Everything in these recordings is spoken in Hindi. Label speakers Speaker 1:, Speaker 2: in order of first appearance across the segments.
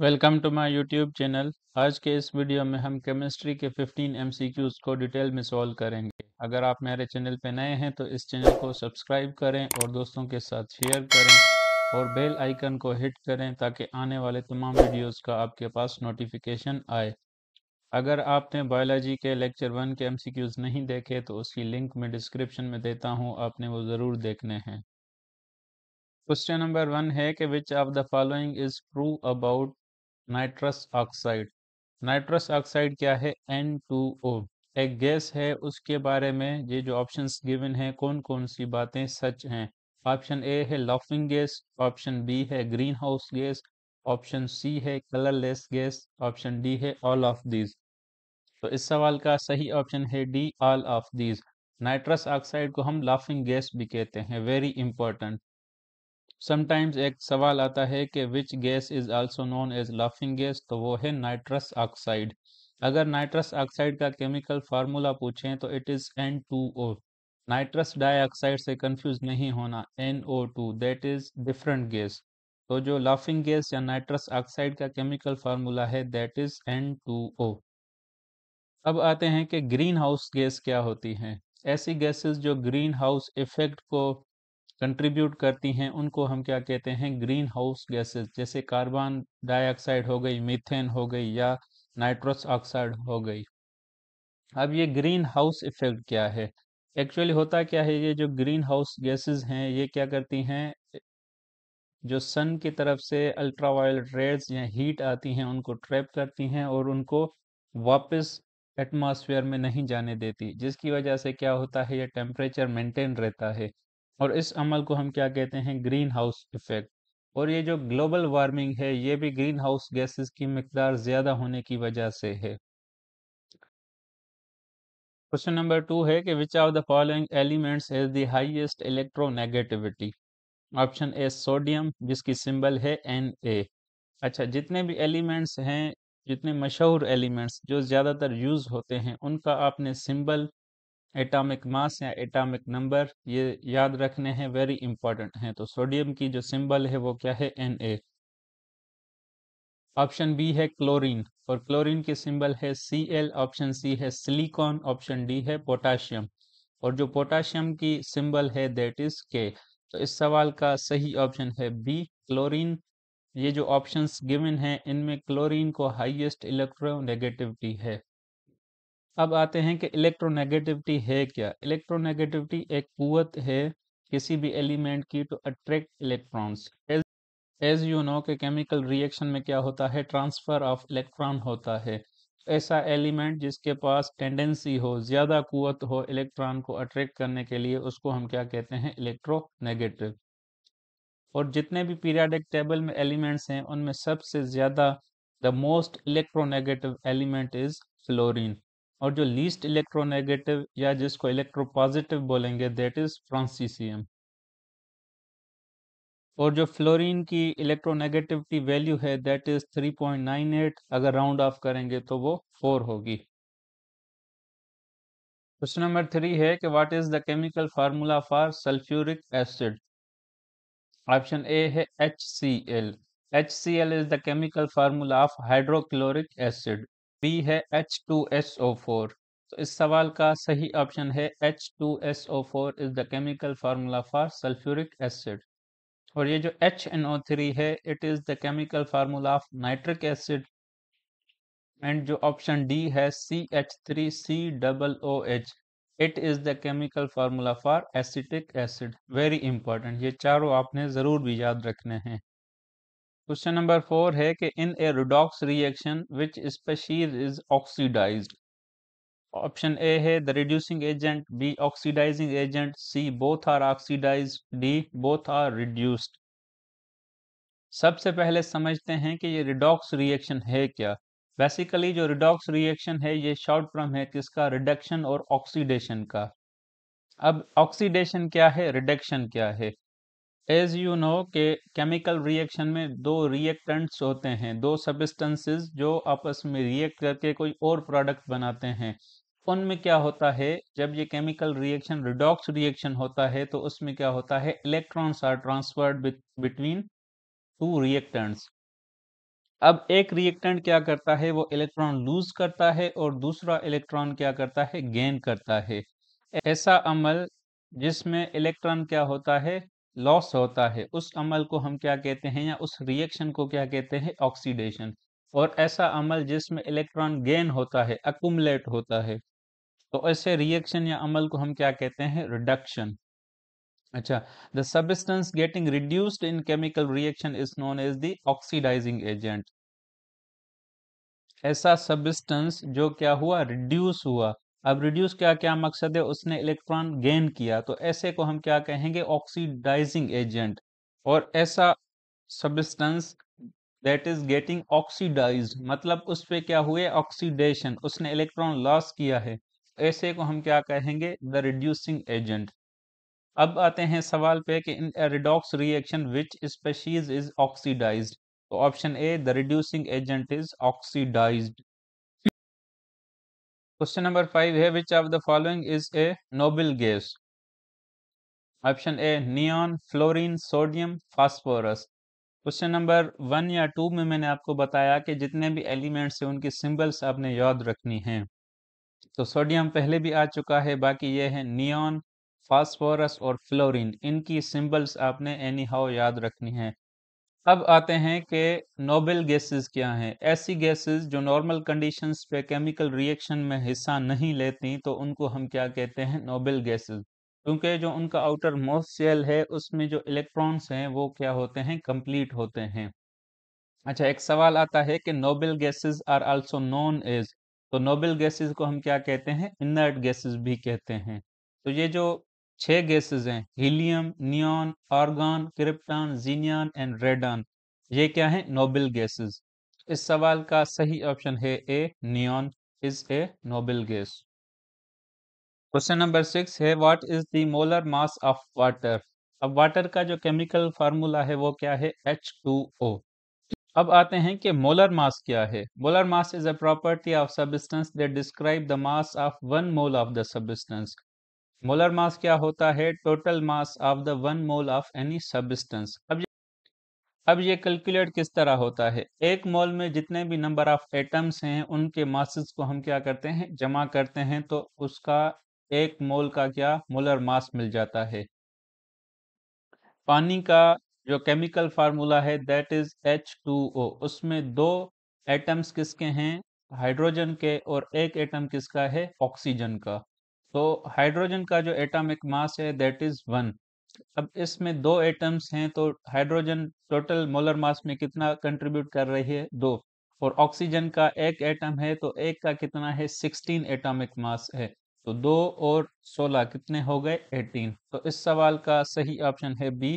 Speaker 1: Welcome to my YouTube channel आज के इस वीडियो में हम केमिस्ट्री के 15 एम को डिटेल में सॉल्व करेंगे अगर आप मेरे चैनल पर नए हैं तो इस चैनल को सब्सक्राइब करें और दोस्तों के साथ शेयर करें और बेल आइकन को हिट करें ताकि आने वाले तमाम वीडियोस का आपके पास नोटिफिकेशन आए अगर आपने बायोलॉजी के लेक्चर वन के एम नहीं देखे तो उसकी लिंक मैं डिस्क्रिप्शन में देता हूँ आपने वो ज़रूर देखने हैं क्वेश्चन नंबर वन है कि which of the following is true about nitrous oxide nitrous oxide क्या है एन टू ओ एक गैस है उसके बारे में ये जो ऑप्शंस गिवन हैं कौन कौन सी बातें सच हैं ऑप्शन ए है लॉफिंग गैस ऑप्शन बी है green house gas option C है कलरलेस गैस ऑप्शन डी है ऑल ऑफ दीज तो इस सवाल का सही ऑप्शन है D all of these nitrous oxide को हम लाफिंग गैस भी कहते हैं वेरी इंपॉर्टेंट समटाइम्स एक सवाल आता है कि which gas is also known as laughing gas तो वो है नाइट्रस ऑक्साइड अगर नाइट्रस ऑक्साइड का केमिकल फार्मूला पूछें तो it is N two O nitrous dioxide से कंफ्यूज नहीं होना N O two that is different gas तो जो लाफिंग गैस या नाइट्रस ऑक्साइड का केमिकल फार्मूला है that is N two O अब आते हैं कि ग्रीन हाउस गैस क्या होती है ऐसी गैसेस जो ग्रीन हाउस इफेक्ट को कंट्रीब्यूट करती हैं उनको हम क्या कहते हैं ग्रीन हाउस गैसेस जैसे कार्बन डाइऑक्साइड हो गई मीथेन हो गई या नाइट्रस ऑक्साइड हो गई अब ये ग्रीन हाउस इफेक्ट क्या है एक्चुअली होता क्या है ये जो ग्रीन हाउस गैसेज हैं ये क्या करती हैं जो सन की तरफ से अल्ट्रावायलेट रेड्स या हीट आती हैं उनको ट्रैप करती हैं और उनको वापस एटमॉस्फेयर में नहीं जाने देती जिसकी वजह से क्या होता है ये टेम्परेचर मेंटेन रहता है और इस अमल को हम क्या कहते हैं ग्रीन हाउस इफेक्ट और ये जो ग्लोबल वार्मिंग है ये भी ग्रीन हाउस गैसेस की मकदार ज़्यादा होने की वजह से है क्वेश्चन नंबर टू है कि which are the following elements is the highest electronegativity option A sodium जिसकी सिंबल है एन ए अच्छा जितने भी एलिमेंट्स हैं जितने मशहूर एलिमेंट्स जो ज़्यादातर यूज़ होते हैं उनका आपने सिंबल एटॉमिक मास या एटॉमिक नंबर ये याद रखने हैं वेरी इंपॉर्टेंट हैं तो सोडियम की जो सिंबल है वो क्या है एन ए ऑप्शन बी है क्लोरीन और क्लोरीन के सिंबल है सी एल ऑप्शन सी है सिलिकॉन ऑप्शन डी है पोटाशियम और जो पोटाशियम की सिंबल है दैट इज के तो इस सवाल का सही ऑप्शन है बी क्लोरीन ये जो ऑप्शंस गिवन हैं इनमें क्लोरीन को हाईएस्ट इलेक्ट्रोनेगेटिविटी है अब आते हैं कि इलेक्ट्रोनेगेटिविटी है क्या इलेक्ट्रोनेगेटिविटी एक कुत है किसी भी एलिमेंट की to attract electrons as you know के केमिकल रिएक्शन में क्या होता है ट्रांसफर ऑफ इलेक्ट्रॉन होता है ऐसा एलिमेंट जिसके पास टेंडेंसी हो ज़्यादा कुत हो इलेक्ट्रॉन को अट्रैक्ट करने के लिए उसको हम क्या कहते हैं इलेक्ट्रोनेगेटिव और जितने भी पीरियाडिक टेबल में एलिमेंट्स हैं उनमें सबसे ज़्यादा the most electronegative element is fluorine और जो लीस्ट इलेक्ट्रोनेगेटिव या जिसको इलेक्ट्रोपॉजिटिव बोलेंगे दैट इज फ्रांसीसियम और जो फ्लोरीन की इलेक्ट्रोनेगेटिविटी वैल्यू है दैट इज 3.98 अगर राउंड ऑफ करेंगे तो वो फोर होगी क्वेश्चन नंबर थ्री है कि what is the chemical formula for sulphuric acid option A है H C L H C L is the chemical formula of hydrochloric acid B है H two S O four तो इस सवाल का सही ऑप्शन है H two S O four is the chemical formula for sulphuric acid और ये जो एच एन ओ थ्री है it is the chemical formula of nitric acid and जो ऑप्शन डी है C H three C double O H it is the chemical formula for acetic acid very important ये चारों आपने जरूर भी याद रखने हैं क्वेश्चन नंबर फोर है कि in a redox reaction which species is oxidised option A है the reducing agent B oxidising agent C both are oxidised D both are reduced सबसे पहले समझते हैं कि ये रिडॉक्स रिएक्शन है क्या बेसिकली जो रिडॉक्स रिएक्शन है ये शॉर्ट फॉर्म है किसका रिडक्शन और ऑक्सीडेशन का अब ऑक्सीडेशन क्या है रिडक्शन क्या है एज यू नो के केमिकल रिएक्शन में दो रिएक्टेंट्स होते हैं दो सबिस्टेंसेज जो आपस में रिएक्ट करके कोई और प्रोडक्ट बनाते हैं उनमें क्या होता है जब ये केमिकल रिएक्शन रिडॉक्स रिएक्शन होता है तो उसमें क्या होता है electrons are transferred between two reactants अब एक रिएक्टेंट क्या करता है वो इलेक्ट्रॉन लूज करता है और दूसरा इलेक्ट्रॉन क्या करता है गेन करता है ऐसा अमल जिसमें इलेक्ट्रॉन क्या होता है लॉस होता है उस अमल को हम क्या कहते हैं या उस रिएक्शन को क्या कहते हैं ऑक्सीडेशन और ऐसा अमल जिसमें इलेक्ट्रॉन गेन होता है अकुमलेट होता है तो ऐसे रिएक्शन या अमल को हम क्या कहते हैं रिडक्शन अच्छा the substance getting reduced in chemical reaction is known as the oxidising agent ऐसा सबिस्टेंस जो क्या हुआ रिड्यूस हुआ अब रिड्यूस क्या क्या मकसद है उसने इलेक्ट्रॉन गेन किया तो ऐसे को हम क्या कहेंगे ऑक्सीडाइजिंग एजेंट और ऐसा substance that is getting oxidised मतलब उस पर क्या हुए ऑक्सीडेशन उसने इलेक्ट्रॉन लॉस किया है ऐसे को हम क्या कहेंगे द रिड्यूसिंग एजेंट अब आते हैं सवाल पे कि in redox reaction which species is oxidised तो option A the reducing agent is oxidised question number five है which of the following is a noble gas option A neon fluorine sodium phosphorus question number one या टू में मैंने आपको बताया कि जितने भी एलिमेंट्स हैं उनकी सिंबल्स आपने याद रखनी हैं तो सोडियम पहले भी आ चुका है बाकी ये है नियॉन फास्फोरस और फ्लोरीन इनकी सिंबल्स आपने एनी हाउ याद रखनी है अब आते हैं कि नोबल गैसेस क्या हैं ऐसी गैसेस जो नॉर्मल कंडीशंस पे केमिकल रिएक्शन में हिस्सा नहीं लेती तो उनको हम क्या कहते हैं नोबल गैसेस क्योंकि जो उनका आउटर मोस्ट सेल है उसमें जो इलेक्ट्रॉन्स हैं वो क्या होते हैं कंप्लीट होते हैं अच्छा एक सवाल आता है कि noble gases are also known as तो नोबल गैसेज को हम क्या कहते हैं इनर्ट गैसेज भी कहते हैं तो ये जो छह गैसेस हैं helium neon argon krypton xenon and radon ये क्या है नोबल गैसेस इस सवाल का सही ऑप्शन है A neon is a noble gas question number six है what is the molar mass of water अब वाटर का जो केमिकल फार्मूला है वो क्या है एच टू ओ अब आते हैं कि मोलर मास क्या है molar mass is a property of substance that describe the mass of one mole of the substance molar mass क्या होता है total mass of the one mole of any substance अब अब ये कैलकुलेट किस तरह होता है एक मोल में जितने भी नंबर ऑफ एटम्स हैं उनके मासेस को हम क्या करते हैं जमा करते हैं तो उसका एक मोल का क्या मोलर मास मिल जाता है पानी का जो केमिकल फार्मूला है that is H two O उसमें दो एटम्स किसके हैं हाइड्रोजन के और एक एटम किसका है ऑक्सीजन का तो हाइड्रोजन का जो एटॉमिक मास है दैट इज वन अब इसमें दो एटम्स हैं तो हाइड्रोजन टोटल मोलर मास में कितना कंट्रीब्यूट कर रही है दो और ऑक्सीजन का एक एटम है तो एक का कितना है सिक्सटीन एटॉमिक मास है तो दो और सोलह कितने हो गए एटीन तो इस सवाल का सही ऑप्शन है बी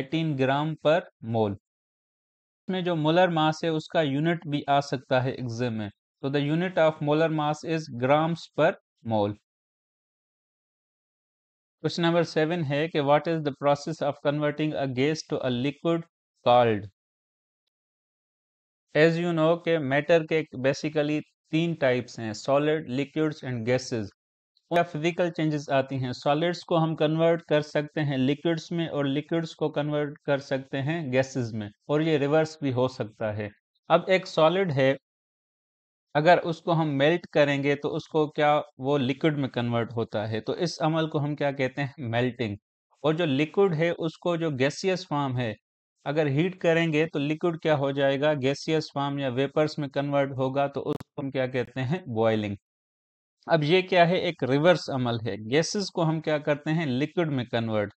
Speaker 1: एटीन ग्राम पर मोल इसमें जो मोलर मास है उसका यूनिट भी आ सकता है एग्जाम में तो the unit of molar mass is grams per mole question number seven है कि what is the process of converting a gas to a liquid called as you know के मैटर के बेसिकली तीन टाइप्स हैं सॉलिड लिक्विड्स एंड गैसेस क्या फिजिकल चेंजेस आती हैं सॉलिड्स को हम कन्वर्ट कर सकते हैं लिक्विड्स में और लिक्विड्स को कन्वर्ट कर सकते हैं गैसेस में और ये रिवर्स भी हो सकता है अब एक सॉलिड है अगर उसको हम मेल्ट करेंगे तो उसको क्या वो लिक्विड में कन्वर्ट होता है तो इस अमल को हम क्या कहते हैं मेल्टिंग और जो लिक्विड है उसको जो गैसियस फॉर्म है अगर हीट करेंगे तो लिक्विड क्या हो जाएगा गैसियस फॉर्म या वेपर्स में कन्वर्ट होगा तो उसको हम क्या कहते हैं बॉयलिंग अब ये क्या है एक रिवर्स अमल है गैसेस को हम क्या करते हैं लिक्विड में कन्वर्ट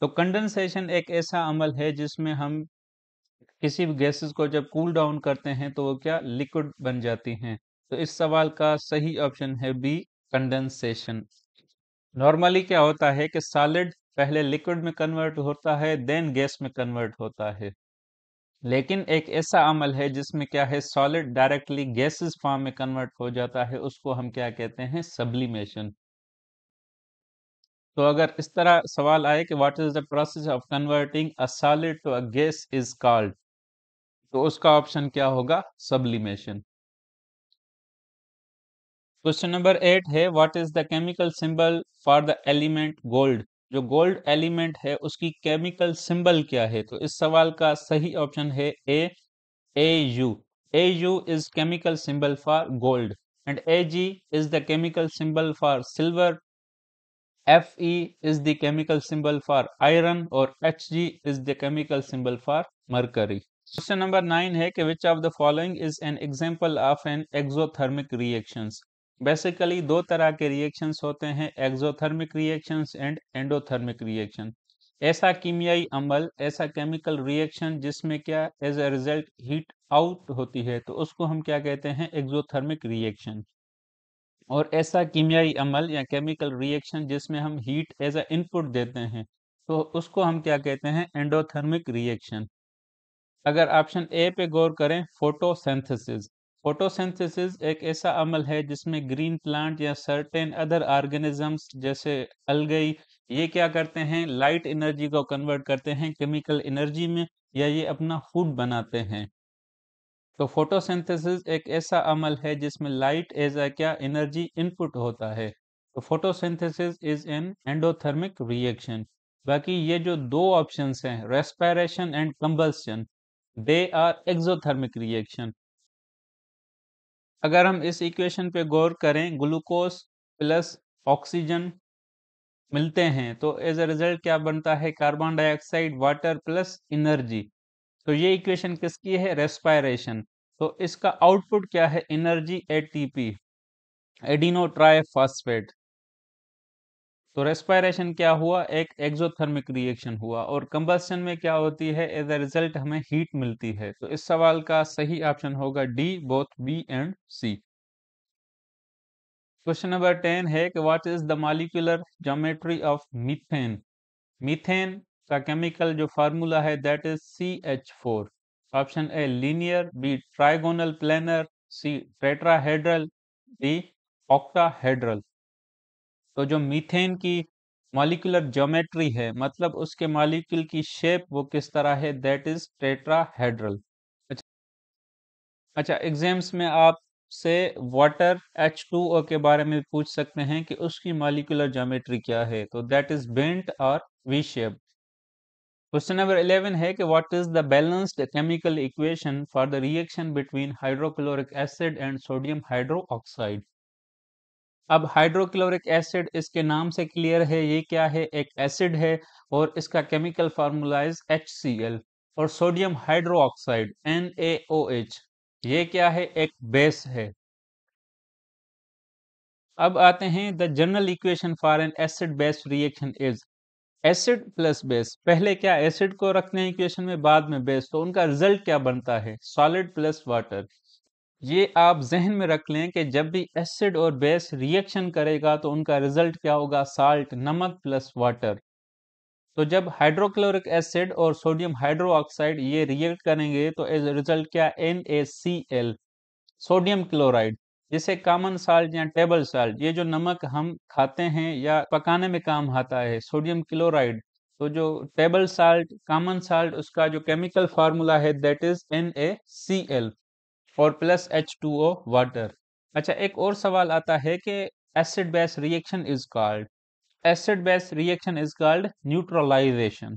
Speaker 1: तो कंडेंसेशन एक ऐसा अमल है जिसमें हम किसी भी गैसेस को जब कूल डाउन करते हैं तो वो क्या लिक्विड बन जाती हैं तो इस सवाल का सही ऑप्शन है बी कंडेंसेशन नॉर्मली क्या होता है कि सॉलिड पहले लिक्विड में कन्वर्ट होता है देन गैस में कन्वर्ट होता है लेकिन एक ऐसा अमल है जिसमें क्या है सॉलिड डायरेक्टली गैसेस फॉर्म में कन्वर्ट हो जाता है उसको हम क्या कहते हैं सब्लिमेशन तो अगर इस तरह सवाल आए कि what is the process of converting a solid to a gas is called तो उसका ऑप्शन क्या होगा सब्लिमेशन क्वेश्चन नंबर एट है what is the chemical symbol for the element gold जो गोल्ड एलिमेंट है उसकी केमिकल सिंबल क्या है तो इस सवाल का सही ऑप्शन है A A U A U is chemical symbol for gold and A G is the chemical symbol for silver F E is the chemical symbol for iron और H G is the chemical symbol for mercury question number nine है कि which of the following is an example of an exothermic reactions basically दो तरह के रिएक्शंस होते हैं exothermic reactions and endothermic reaction ऐसा कीमियाई अमल ऐसा केमिकल रिएक्शन जिसमें क्या as a result heat out होती है तो उसको हम क्या कहते हैं एक्सोथर्मिक रिएक्शन और ऐसा कीमियाई अमल या केमिकल रिएक्शन जिसमें हम हीट एज ए इनपुट देते हैं तो उसको हम क्या कहते हैं एंडोथर्मिक रिएक्शन अगर ऑप्शन ए पे गौर करें फोटोसेंथेसिस फोटोसेंथेसिस एक ऐसा अमल है जिसमें ग्रीन प्लांट या सर्टेन अदर ऑर्गेनिजम्स जैसे अलगई ये क्या करते हैं लाइट एनर्जी को कन्वर्ट करते हैं केमिकल एनर्जी में या ये अपना फूड बनाते हैं तो फोटोसेंथेसिस एक ऐसा अमल है जिसमें लाइट एज अ क्या एनर्जी इनपुट होता है तो photosynthesis is an endothermic reaction बाकी ये जो दो ऑप्शंस हैं respiration and combustion they are exothermic reaction अगर हम इस इक्वेशन पे गौर करें ग्लूकोज प्लस ऑक्सीजन मिलते हैं तो एज ए रिजल्ट क्या बनता है carbon dioxide water plus energy तो ये इक्वेशन किसकी है रेस्पायरेशन तो इसका आउटपुट क्या है एनर्जी एटीपी एडिनो फॉस्फेट तो रेस्पायरेशन क्या हुआ एक एक्जोथर्मिक रिएक्शन हुआ और कंबस्टन में क्या होती है एज ए रिजल्ट हमें हीट मिलती है तो इस सवाल का सही ऑप्शन होगा D both B and C question number ten है कि what is the molecular geometry of methane methane का केमिकल जो फार्मूला है that is C H four option A linear B trigonal planar C tetrahedral D octahedral तो जो मीथेन की मॉलिकुलर ज्योमेट्री है मतलब उसके मॉलिक्यूल की शेप वो किस तरह है दैट इज टेट्राहेड्रल अच्छा अच्छा एग्जाम्स में आप से वाटर ओ के बारे में पूछ सकते हैं कि उसकी मॉलिकुलर ज्योमेट्री क्या है तो दैट इज बेंट और वी शेप क्वेश्चन नंबर 11 है कि what is the balanced chemical equation for the reaction between hydrochloric acid and sodium hydro oxide अब हाइड्रोक्लोरिक एसिड इसके नाम से क्लियर है ये क्या है एक एसिड है और इसका केमिकल फार्मूलाइज एच और सोडियम हाइड्रो ऑक्साइड एन ये क्या है एक बेस है अब आते हैं the general equation for an acid base reaction is acid plus base पहले क्या एसिड को रखते हैं इक्वेशन में बाद में बेस तो उनका रिजल्ट क्या बनता है सॉलिड प्लस वाटर ये आप जहन में रख लें कि जब भी एसिड और बेस रिएक्शन करेगा तो उनका रिजल्ट क्या होगा साल्ट नमक प्लस वाटर तो जब हाइड्रोक्लोरिक एसिड और सोडियम हाइड्रोक्साइड ये रिएक्ट करेंगे तो एज रिजल्ट क्या N A C L sodium chloride जिसे कॉमन साल्ट या टेबल साल्ट ये जो नमक हम खाते हैं या पकाने में काम आता है सोडियम क्लोराइड तो जो टेबल साल्ट कामन साल्ट उसका जो केमिकल फार्मूला है that is N A C L और plus H two O water अच्छा एक और सवाल आता है कि acid base reaction is called acid base reaction is called neutralization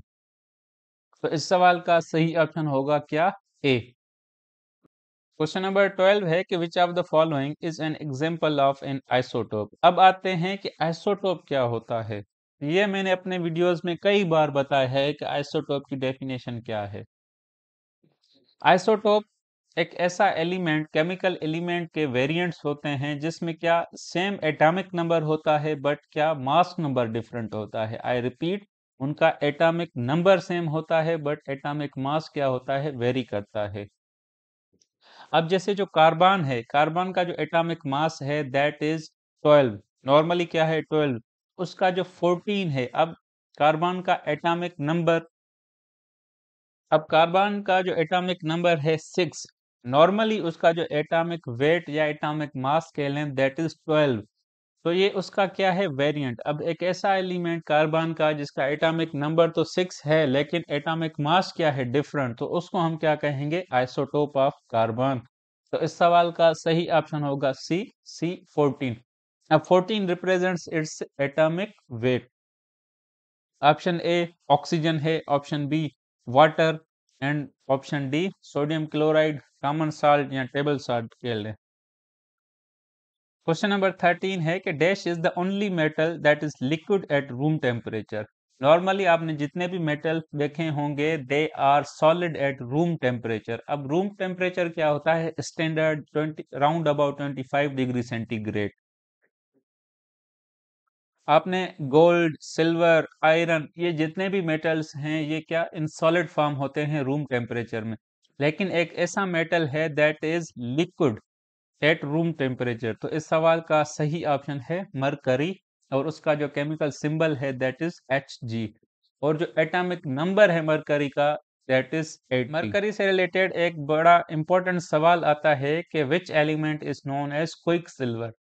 Speaker 1: तो इस सवाल का सही ऑप्शन होगा क्या ए क्वेश्चन नंबर ट्वेल्व है कि which of the following is an example of an isotope अब आते हैं कि आइसोटोप क्या होता है ये मैंने अपने वीडियोस में कई बार बताया है कि आइसोटोप की डेफिनेशन क्या है आइसोटोप एक ऐसा एलिमेंट केमिकल एलिमेंट के वेरिएंट्स होते हैं जिसमें क्या सेम एटॉमिक नंबर होता है बट क्या मास नंबर डिफरेंट होता है आई रिपीट उनका एटॉमिक नंबर सेम होता है बट एटॉमिक मास क्या होता है वेरी करता है अब जैसे जो कार्बन है कार्बन का जो एटॉमिक मास है दैट इज 12 नॉर्मली क्या है 12 उसका जो 14 है अब कार्बन का एटॉमिक नंबर अब कार्बन का जो एटॉमिक नंबर है सिक्स नॉर्मली उसका जो एटॉमिक वेट या एटॉमिक मास कह लें दैट इज 12 तो ये उसका क्या है वेरिएंट अब एक ऐसा एलिमेंट कार्बन का जिसका एटॉमिक नंबर तो सिक्स है लेकिन एटॉमिक मास क्या है डिफरेंट तो उसको हम क्या कहेंगे आइसोटोप ऑफ कार्बन तो इस सवाल का सही ऑप्शन होगा सी सी फोर्टीन अब fourteen represents its atomic weight option A oxygen है option B water and option D sodium chloride common salt या टेबल साल्ट के है क्वेश्चन नंबर थर्टीन है कि dash is the only metal that is liquid at room temperature normally आपने जितने भी मेटल देखे होंगे they are solid at room temperature अब रूम टेम्परेचर क्या होता है standard twenty round about twenty five degree centigrade आपने गोल्ड सिल्वर आयरन ये जितने भी मेटल्स हैं ये क्या इन सॉलिड फॉर्म होते हैं रूम टेम्परेचर में लेकिन एक ऐसा मेटल है that is liquid at room temperature तो इस सवाल का सही ऑप्शन है मरकरी और उसका जो केमिकल सिंबल है दैट इज एच जी और जो एटॉमिक नंबर है मरकरी का दैट इज एट मरकरी से रिलेटेड एक बड़ा इंपॉर्टेंट सवाल आता है कि which element is known as quick silver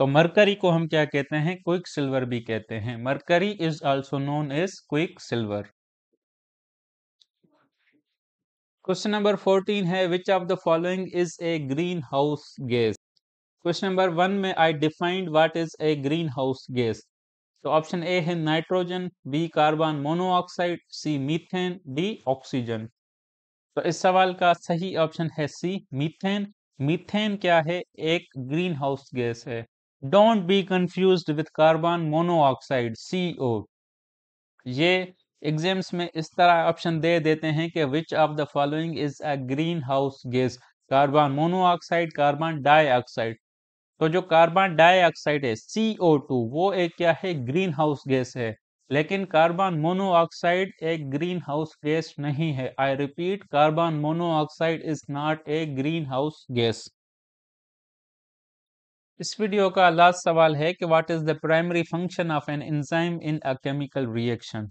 Speaker 1: तो मरकरी को हम क्या कहते हैं क्विक सिल्वर भी कहते हैं mercury is also known as quick silver question number fourteen है which of the following is a green house gas question number one में I defined what is a green house gas तो ऑप्शन ए है nitrogen B carbon monoxide C methane D oxygen तो इस सवाल का सही ऑप्शन है सी मीथेन मीथेन क्या है एक ग्रीन हाउस गैस है don't be confuse with carbon monoxide C O ये एग्जाम्स में इस तरह ऑप्शन दे देते हैं कि which of the following is a green house gas carbon monoxide carbon dioxide तो जो कार्बन डाइऑक्साइड है सीओ टू वो एक क्या है ग्रीन हाउस गैस है लेकिन कार्बन मोनोऑक्साइड एक ग्रीन हाउस गैस नहीं है I repeat carbon monoxide is not a green house gas इस वीडियो का लास्ट सवाल है कि what is the primary function of an enzyme in a chemical reaction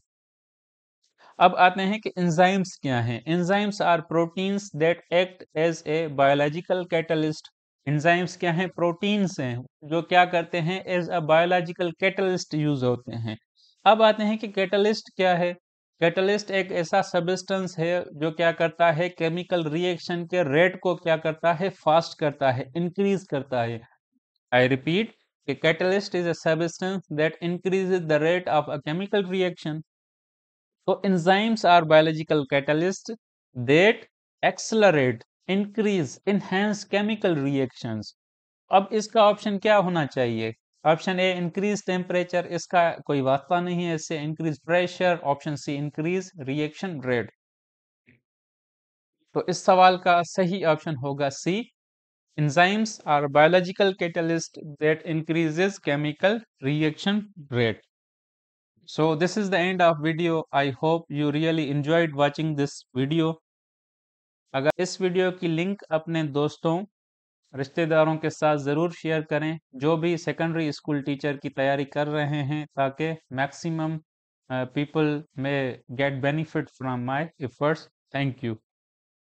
Speaker 1: अब आते हैं कि एंजाइम्स क्या हैं enzymes are proteins that act as a biological catalyst enzymes क्या हैं प्रोटीन्स हैं जो क्या करते हैं as a biological catalyst use होते हैं अब आते हैं कि कैटलिस्ट क्या है कैटलिस्ट एक ऐसा सब्सटेंस है जो क्या करता है केमिकल रिएक्शन के रेट को क्या करता है फास्ट करता है इंक्रीज करता है I repeat, a catalyst is a substance that increases the rate of a chemical reaction. So enzymes are biological catalysts that accelerate, increase, enhance chemical reactions. अब इसका ऑप्शन क्या होना चाहिए ऑप्शन ए इंक्रीज टेम्परेचर इसका कोई वास्ता नहीं है इससे increase pressure option C increase reaction rate तो इस सवाल का सही ऑप्शन होगा सी Enzymes are biological catalysts that increases chemical reaction rate. So this is the end of video. I hope you really enjoyed watching this video. अगर इस वीडियो की लिंक अपने दोस्तों रिश्तेदारों के साथ ज़रूर शेयर करें जो भी सेकेंडरी स्कूल टीचर की तैयारी कर रहे हैं ताकि maximum people may get benefit from my efforts thank you